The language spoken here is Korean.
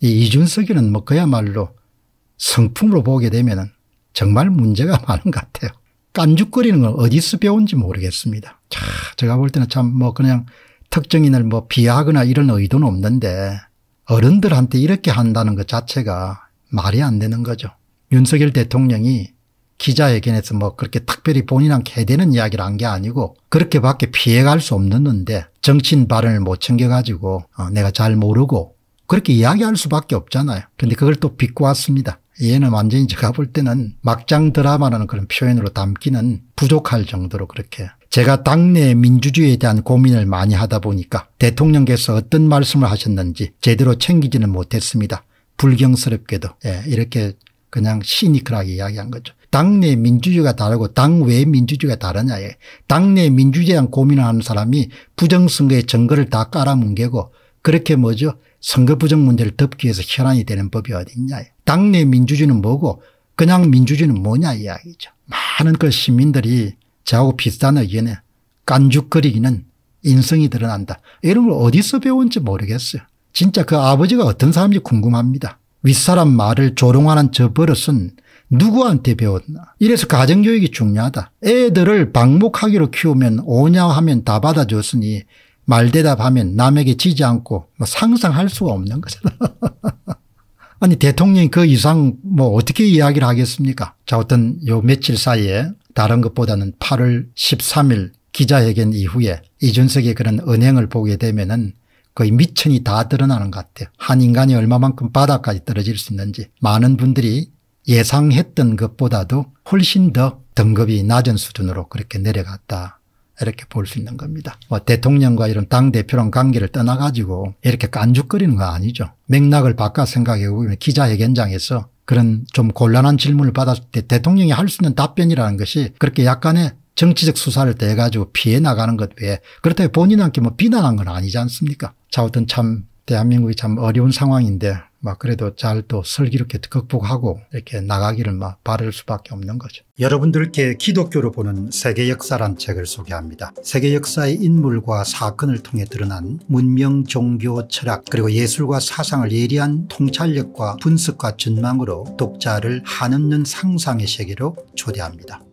이 이준석이는 뭐 그야말로 성품으로 보게 되면 정말 문제가 많은 것 같아요. 깐죽거리는 건 어디서 배운지 모르겠습니다. 자, 제가 볼 때는 참 뭐 그냥 특정인을 뭐 비하하거나 이런 의도는 없는데 어른들한테 이렇게 한다는 것 자체가 말이 안 되는 거죠. 윤석열 대통령이 기자회견에서 뭐 그렇게 특별히 본인한 개되는 이야기를 한 게 아니고 그렇게밖에 피해갈 수 없는데 정치인 발언을 못 챙겨가지고 어, 내가 잘 모르고 그렇게 이야기할 수밖에 없잖아요. 그런데 그걸 또 비꼬았습니다. 얘는 완전히 제가 볼 때는 막장 드라마라는 그런 표현으로 담기는 부족할 정도로 그렇게 제가 당내 민주주의에 대한 고민을 많이 하다 보니까 대통령께서 어떤 말씀을 하셨는지 제대로 챙기지는 못했습니다. 불경스럽게도 예, 이렇게 그냥 시니컬하게 이야기한 거죠. 당내 민주주의가 다르고 당외 민주주의가 다르냐. 에 당내 민주주의에 대한 고민을 하는 사람이 부정선거의 증거를다 깔아뭉개고 그렇게 뭐죠? 선거 부정 문제를 덮기 위해서 현안이 되는 법이 어딨냐. 당내 민주주의는 뭐고 그냥 민주주의는 뭐냐 이야기죠. 많은 그 시민들이 저하고 비슷한 의견에 깐죽거리기는 인성이 드러난다. 이런 걸 어디서 배운지 모르겠어요. 진짜 그 아버지가 어떤 사람인지 궁금합니다. 윗사람 말을 조롱하는 저 버릇은 누구한테 배웠나. 이래서 가정교육이 중요하다. 애들을 방목하기로 키우면 오냐 하면 다 받아줬으니 말대답하면 남에게 지지 않고 뭐 상상할 수가 없는 거잖아. 아니 대통령이 그 이상 뭐 어떻게 이야기를 하겠습니까? 자 어떤 요 며칠 사이에 다른 것보다는 8월 13일 기자회견 이후에 이준석의 그런 언행을 보게 되면은 거의 미천이 다 드러나는 것 같아요. 한 인간이 얼마만큼 바닥까지 떨어질 수 있는지 많은 분들이 예상했던 것보다도 훨씬 더 등급이 낮은 수준으로 그렇게 내려갔다. 이렇게 볼 수 있는 겁니다. 뭐 대통령과 이런 당대표랑 관계를 떠나가지고 이렇게 깐죽거리는 거 아니죠. 맥락을 바꿔 생각해 보면 기자회견장에서 그런 좀 곤란한 질문을 받았을 때 대통령이 할 수 있는 답변이라는 것이 그렇게 약간의 정치적 수사를 대가지고 피해 나가는 것 외에 그렇다고 본인한테 뭐 비난한 건 아니지 않습니까? 자, 어떤 참 대한민국이 참 어려운 상황인데 막 그래도 잘 또 슬기롭게 극복하고 이렇게 나가기를 막 바랄 수밖에 없는 거죠. 여러분들께 기독교로 보는 세계 역사란 책을 소개합니다. 세계 역사의 인물과 사건을 통해 드러난 문명, 종교, 철학 그리고 예술과 사상을 예리한 통찰력과 분석과 전망으로 독자를 한없는 상상의 세계로 초대합니다.